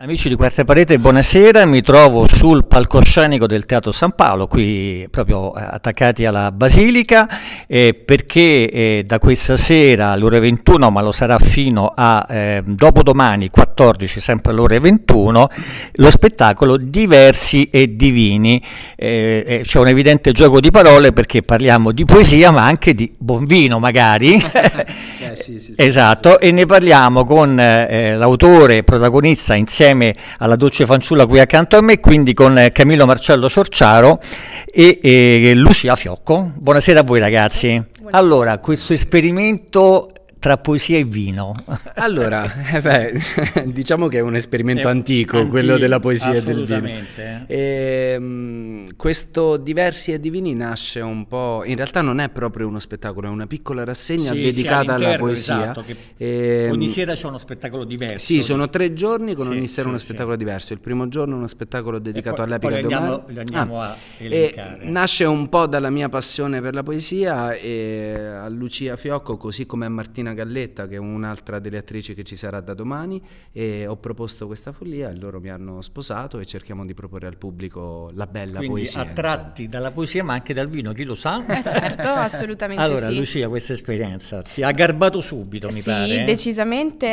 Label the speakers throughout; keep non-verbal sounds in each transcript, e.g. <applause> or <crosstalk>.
Speaker 1: Amici di Quarta Parete, buonasera, mi trovo sul palcoscenico del Teatro San Paolo, qui proprio eh, attaccati alla Basilica, eh, perché eh, da questa sera all'ora 21, ma lo sarà fino a eh, dopodomani 14, sempre all'ora 21, lo spettacolo Diversi e Divini. Eh, eh, c'è un evidente gioco di parole perché parliamo di poesia, ma anche di buon vino magari. <laughs> sì, sì, sì, esatto, e ne parliamo con l'autore protagonista insieme insieme alla dolce fanciulla qui accanto a me, quindi con eh, Camillo Marcello Sorciaro e, e eh, Lucia Fiocco. Buonasera a voi ragazzi. Allora, questo esperimento tra poesia e vino. <laughs> Allora, eh
Speaker 2: beh, <laughs> diciamo che è un esperimento è antico, antico, quello della poesia e del vino. E, ehm, questo Diversi e Divini nasce un po', in realtà non è proprio uno spettacolo, è una piccola rassegna sì, dedicata sì, alla poesia. Esatto, ehm, ogni sera
Speaker 1: c'è uno spettacolo diverso. Sì, sono
Speaker 2: tre giorni con sì, ogni sera uno spettacolo diverso. Il primo giorno uno spettacolo dedicato poi, all'epica poi andiamo, ah, a e Nasce un po' dalla mia passione per la poesia e eh, a Lucia Fiocco, così come a Martina Martina Galletta, che è un'altra delle attrici che ci sarà da domani, e ho proposto questa follia e loro mi hanno sposato e cerchiamo di proporre al pubblico la bella Quindi, poesia. attratti
Speaker 1: insomma. dalla poesia ma anche dal vino, chi lo sa? Eh
Speaker 3: certo, <laughs> assolutamente allora, sì. Lucia,
Speaker 1: questa esperienza ti ha garbato subito, mi sì, pare. Sì, eh?
Speaker 3: decisamente,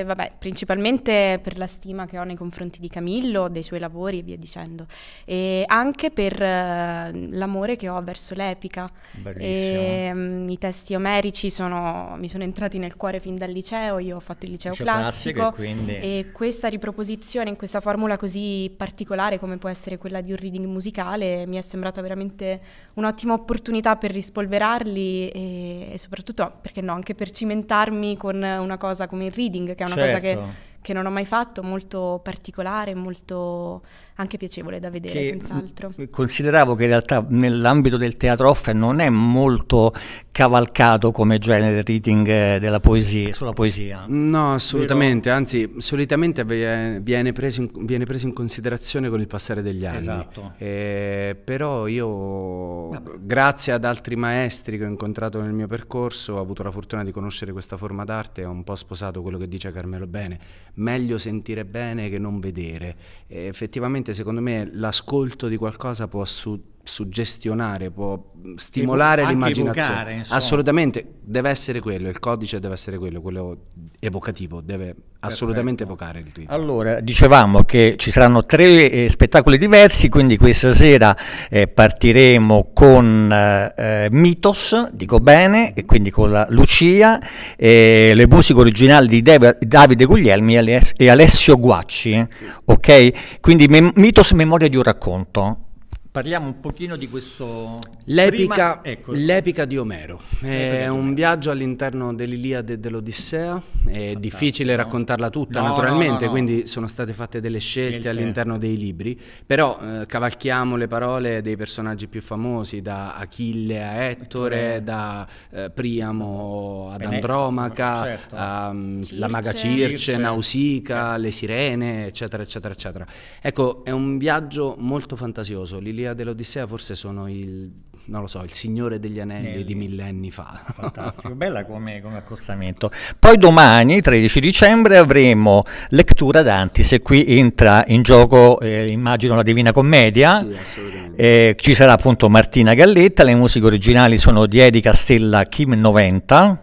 Speaker 3: eh, vabbè, principalmente per la stima che ho nei confronti di Camillo, dei suoi lavori e via dicendo, e anche per eh, l'amore che ho verso l'epica.
Speaker 1: Bellissimo. E,
Speaker 3: um, I testi omerici sono, mi sono entrati entrati nel cuore fin dal liceo, io ho fatto il liceo, liceo classico, classico e, quindi... e, questa riproposizione in questa formula così particolare come può essere quella di un reading musicale mi è sembrata veramente un'ottima opportunità per rispolverarli e, e soprattutto, perché no, anche per cimentarmi con una cosa come il reading, che è una certo. cosa che, certo. che non ho mai fatto, molto particolare, molto anche piacevole da vedere, senz'altro.
Speaker 1: Consideravo che in realtà nell'ambito del teatro off non è molto cavalcato come genere reading eh, della poesia, sulla poesia.
Speaker 2: No, assolutamente, Però... anzi solitamente viene preso, in, viene preso, in, considerazione con il passare degli anni. Esatto. Eh, però io, Vabbè. grazie ad altri maestri che ho incontrato nel mio percorso, ho avuto la fortuna di conoscere questa forma d'arte e ho un po' sposato quello che dice Carmelo Bene. Meglio sentire bene che non vedere. E eh, effettivamente veramente secondo me l'ascolto di qualcosa può su suggestionare, può stimolare può l'immaginazione. Evocare, assolutamente, deve essere quello, il codice deve essere quello, quello evocativo, deve Perfetto. assolutamente evocare il tweet.
Speaker 1: Allora, dicevamo che ci saranno tre eh, spettacoli diversi, quindi questa sera eh, partiremo con eh, eh Mitos, dico bene, e quindi con la Lucia, le musiche originali di Deve, Davide Guglielmi e, e Alessio Guacci, eh, ok? Quindi me- Mitos, memoria di un racconto Parliamo un pochino di questo... L'epica, Prima... Ecco. l'epica di Omero,
Speaker 2: è un viaggio all'interno dell'Iliade e dell'Odissea, è Fantastico. difficile raccontarla tutta no, naturalmente, no, no, quindi sono state fatte delle scelte Scelte. all'interno dei libri, però eh, cavalchiamo le parole dei personaggi più famosi, da Achille a Ettore, Ettore. da eh, Priamo ad Bene, Andromaca, certo. a, mm, la maga Circe, Circe. Nausica, eh. le sirene, eccetera, eccetera, eccetera. Ecco, è un viaggio molto fantasioso, l'Iliade l'Ilia dell'Odissea forse sono il, non lo so, il Signore degli Anelli Nelli. di millenni fa. Fantastico, bella
Speaker 1: come, come, accostamento. Poi domani, 13 dicembre, avremo lettura d'Antis e qui entra in gioco, eh, immagino, la Divina Commedia. Sì, eh, ci sarà appunto Martina Galletta, le musiche originali sono di Edi Castella Kim 90,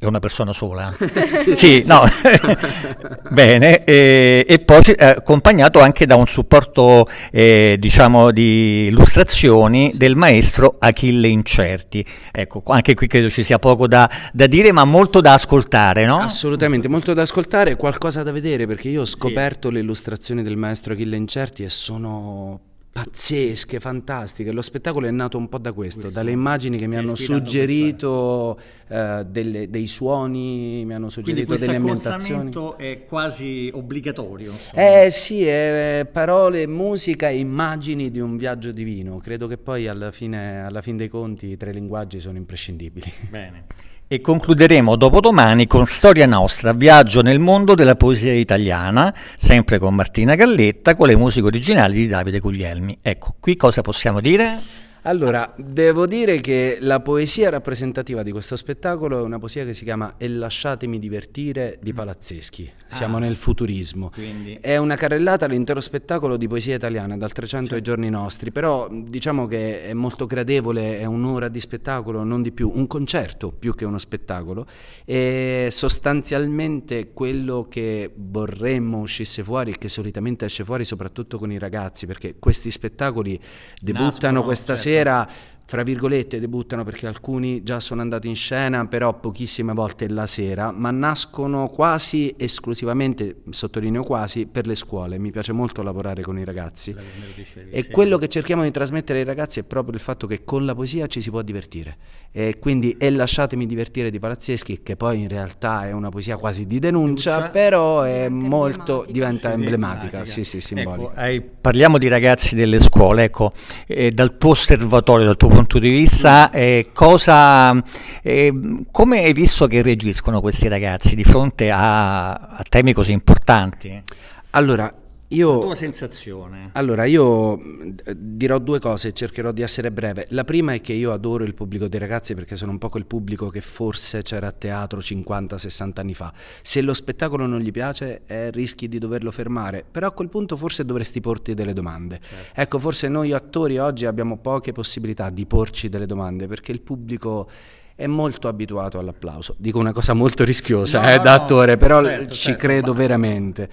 Speaker 1: è una persona sola. <laughs> sì, sì no. <laughs> Bene, e, e poi eh, accompagnato anche da un supporto, eh, diciamo, di illustrazioni del maestro Achille Incerti. Ecco, anche qui credo ci sia poco da, da dire, ma molto da ascoltare, no?
Speaker 2: Assolutamente, molto da ascoltare, qualcosa da vedere, perché io ho scoperto sì. le illustrazioni del maestro Achille Incerti e sono pazzesche, fantastiche. Lo spettacolo è nato un po' da questo, questo dalle immagini che mi hanno suggerito eh, delle, dei suoni, mi hanno suggerito delle ambientazioni.
Speaker 1: Il è quasi obbligatorio.
Speaker 2: Insomma. Eh sì, eh, parole, musica e immagini di un viaggio divino. Credo che poi alla fine, alla fine dei conti i tre linguaggi sono imprescindibili. Bene.
Speaker 1: E concluderemo dopodomani con Storia Nostra, viaggio nel mondo della poesia italiana, sempre con Martina Galletta, con le musiche originali di Davide Guglielmi. Ecco, qui cosa possiamo dire?
Speaker 2: Allora, devo dire che la poesia rappresentativa di questo spettacolo è una poesia che si chiama E lasciatemi divertire di mm. Palazzeschi. Ah. Siamo ah, nel futurismo. Quindi. È una carrellata all'intero spettacolo di poesia italiana dal 300 ai giorni nostri, però diciamo che è molto gradevole, è un'ora di spettacolo, non di più, un concerto più che uno spettacolo. E sostanzialmente quello che vorremmo uscisse fuori, che solitamente esce fuori soprattutto con i ragazzi, perché questi spettacoli debuttano Nascono, questa certo. sera era fra virgolette debuttano perché alcuni già sono andati in scena, però pochissime volte la sera, ma nascono quasi esclusivamente, sottolineo quasi, per le scuole. Mi piace molto lavorare con i ragazzi. e sì. quello che cerchiamo di trasmettere ai ragazzi è proprio il fatto che con la poesia ci si può divertire. E quindi E lasciatemi divertire di Palazzeschi, che poi in realtà è una poesia quasi di denuncia, Duccia. però è molto, emblematica. diventa emblematica, sì, sì, ecco, simbolica. Ecco, hai,
Speaker 1: parliamo di ragazzi delle scuole, ecco, eh, dal tuo osservatorio, dal tuo punto di vista, eh, cosa, eh, come hai visto che reagiscono questi ragazzi di fronte a, a temi così importanti? Allora,
Speaker 2: io, la tua sensazione? Allora, io eh, dirò due cose, e cercherò di essere breve. La prima è che io adoro il pubblico dei ragazzi perché sono un po' quel pubblico che forse c'era a teatro 50-60 anni fa. Se lo spettacolo non gli piace, eh, rischi di doverlo fermare, però a quel punto forse dovresti porti delle domande. Certo. Ecco, forse noi attori oggi abbiamo poche possibilità di porci delle domande perché il pubblico è molto abituato all'applauso. Dico una cosa molto rischiosa no, eh, no, da attore, però certo, ci certo, credo veramente.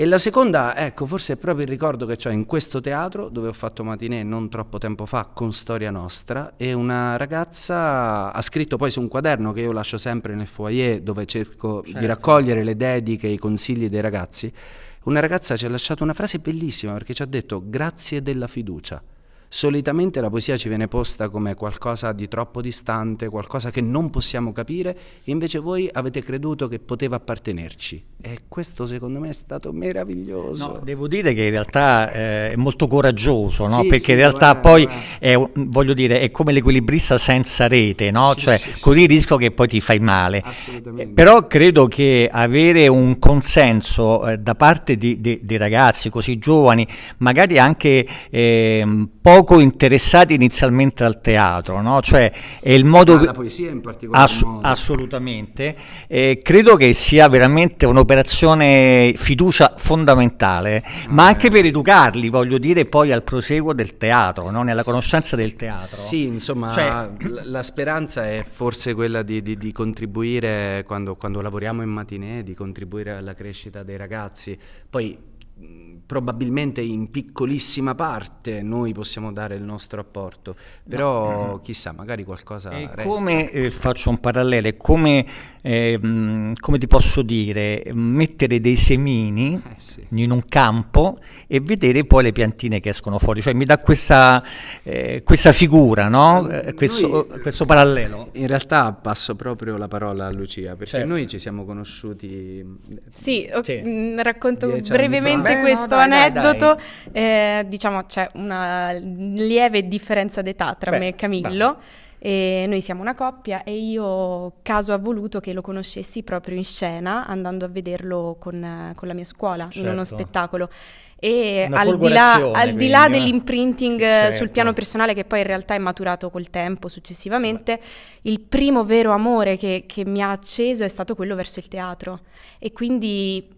Speaker 2: E la seconda, ecco, forse è proprio il ricordo che ho in questo teatro, dove ho fatto matinée non troppo tempo fa con Storia Nostra, e una ragazza ha scritto poi su un quaderno che io lascio sempre nel foyer, dove cerco certo. di raccogliere le dediche, i consigli dei ragazzi. Una ragazza ci ha lasciato una frase bellissima perché ci ha detto grazie della fiducia. Solitamente la poesia ci viene posta come qualcosa di troppo distante, qualcosa che non possiamo capire, e invece voi avete creduto che poteva appartenerci. E questo secondo me è stato
Speaker 1: meraviglioso. No, devo dire che in realtà eh, è molto coraggioso, no? sì, perché sì, in realtà beh, poi è, voglio dire, è come l'equilibrista senza rete, no? sì, cioè con il rischio che poi ti fai male. Eh, però credo che avere un consenso eh, da parte di, di, di, ragazzi così giovani, magari anche eh, poco poco interessati inizialmente al teatro, no? cioè è il modo... Ah, la poesia in particolare. Ass- assolutamente, eh, credo che sia veramente un'operazione fiducia fondamentale, ah, ma anche eh. per educarli, voglio dire, poi al proseguo del teatro, no? nella conoscenza del teatro. Sì, insomma, cioè...
Speaker 2: la speranza è forse quella di, di, di contribuire, quando, quando lavoriamo in matinée, di contribuire alla crescita dei ragazzi. Poi probabilmente in piccolissima parte noi possiamo dare il nostro apporto, però no. Mm-hmm. chissà, magari qualcosa... E resta. come
Speaker 1: eh, faccio un parallelo, come, eh, come, ti posso dire, mettere dei semini eh sì. in un campo e vedere poi le piantine che escono fuori, cioè mi dà questa, eh, questa figura, no? noi, eh, questo, questo, parallelo. In realtà passo proprio la
Speaker 2: parola a Lucia, perché certo. noi ci siamo conosciuti... Sì, okay. sì.
Speaker 3: Mm, racconto brevemente anche Beh, questo dai, aneddoto. Dai, dai. Eh, diciamo c'è una lieve differenza d'età tra Beh, me e Camillo. Beh. E noi siamo una coppia e io caso ha voluto che lo conoscessi proprio in scena andando a vederlo con, con la mia scuola certo. in uno certo. spettacolo e al di, là, al di là, eh. dell'imprinting certo. sul piano personale che poi in realtà è maturato col tempo successivamente Beh. il primo vero amore che, che mi ha acceso è stato quello verso il teatro e quindi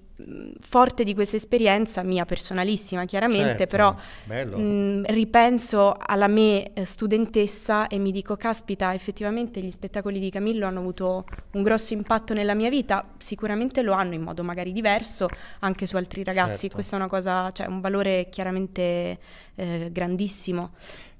Speaker 3: forte di questa esperienza, mia personalissima chiaramente, certo, però mh, ripenso alla me eh, studentessa e mi dico, caspita, effettivamente gli spettacoli di Camillo hanno avuto un grosso impatto nella mia vita, sicuramente lo hanno in modo magari diverso anche su altri ragazzi, certo. questa è una cosa, cioè un valore chiaramente eh, grandissimo.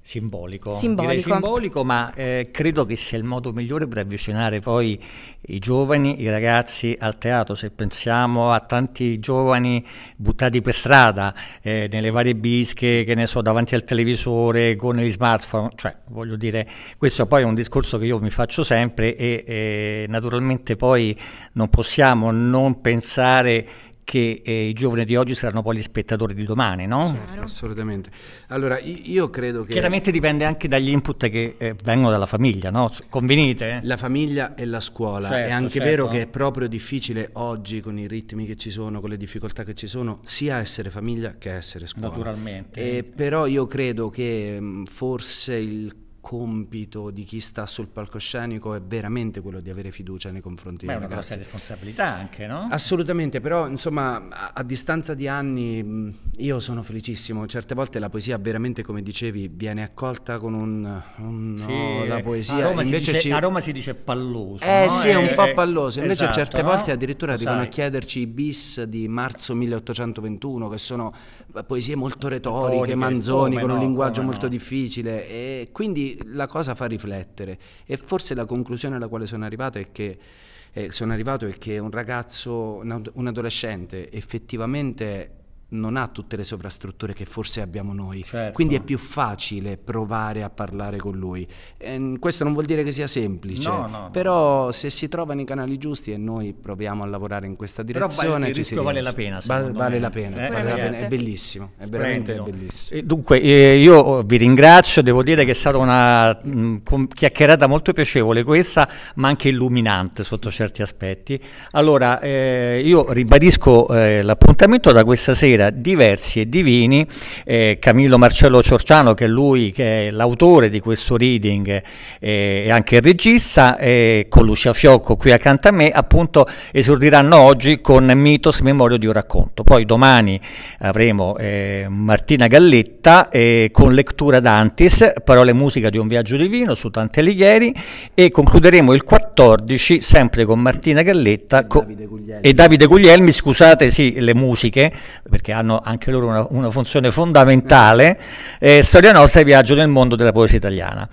Speaker 1: Simbolico. Simbolico. simbolico. ma eh, credo che sia il modo migliore per avvicinare poi i giovani, i ragazzi al teatro. Se pensiamo a tanti giovani buttati per strada, eh, nelle varie bische, che ne so, davanti al televisore, con gli smartphone, cioè voglio dire, questo poi è un discorso che io mi faccio sempre e eh, naturalmente poi non possiamo non pensare che eh, i giovani di oggi saranno poi gli spettatori di domani, no? Certo, assolutamente.
Speaker 2: Allora, io credo che... Chiaramente dipende
Speaker 1: anche dagli input che eh, vengono dalla famiglia, no? Convenite? Eh? La famiglia e la scuola. Certo, è anche certo. vero che è
Speaker 2: proprio difficile oggi, con i ritmi che ci sono, con le difficoltà che ci sono, sia essere famiglia che essere scuola. Naturalmente. Eh, però io credo che forse il compito di chi sta sul palcoscenico è veramente quello di avere fiducia nei confronti Beh, dei ragazzi. Ma è una grossa responsabilità anche, no? Assolutamente, però insomma a, a, distanza di anni io sono felicissimo, certe volte la poesia veramente come dicevi viene accolta con un, un sì. la poesia a Roma, dice, ci... a Roma, si dice, palloso. Eh no? sì, è, un eh, po' palloso, invece esatto, certe no? volte addirittura arrivano a chiederci i bis di marzo 1821 che sono poesie molto retoriche, Retoriche, manzoni, come, con un linguaggio molto difficile e quindi la cosa fa riflettere e forse la conclusione alla quale sono arrivato è che, eh, sono arrivato è che un ragazzo, un adolescente effettivamente non ha tutte le sovrastrutture che forse abbiamo noi, certo. quindi è più facile provare a parlare con lui. Eh, questo non vuol dire che sia semplice, no, no, però no. se si trovano i canali giusti e noi proviamo a lavorare in questa direzione, il rischio vale la pena. Va, vale la pena, eh, vale la pena. è bellissimo, è veramente bellissimo.
Speaker 1: E dunque eh, io vi ringrazio, devo dire che è stata una mh, mm, chiacchierata molto piacevole questa, ma anche illuminante sotto certi aspetti. Allora, eh, io ribadisco eh, l'appuntamento da questa sera sera diversi e divini. Eh, Camillo Marcello Ciorciano, che è lui che è l'autore di questo reading eh, e anche il regista, eh, con Lucia Fiocco qui accanto a me, appunto esordiranno oggi con Mitos Memoria di un racconto. Poi domani avremo eh, Martina Galletta eh, con Lectura d'Antis, Parole e musica di un viaggio divino su Dante Alighieri e concluderemo il 14 sempre con Martina Galletta e Davide Guglielmi, e Davide Guglielmi scusate sì, le musiche perché che hanno anche loro una, una funzione fondamentale, eh, Storia Nostra e Viaggio nel mondo della poesia italiana.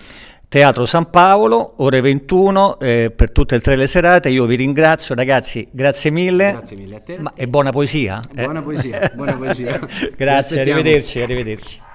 Speaker 1: Teatro San Paolo, ore 21, eh, per tutte e tre le serate. Io vi ringrazio, ragazzi, grazie mille. Grazie mille a te. Ma, e eh. buona poesia. Buona eh? poesia,
Speaker 2: buona <laughs> poesia. grazie, arrivederci,
Speaker 1: arrivederci.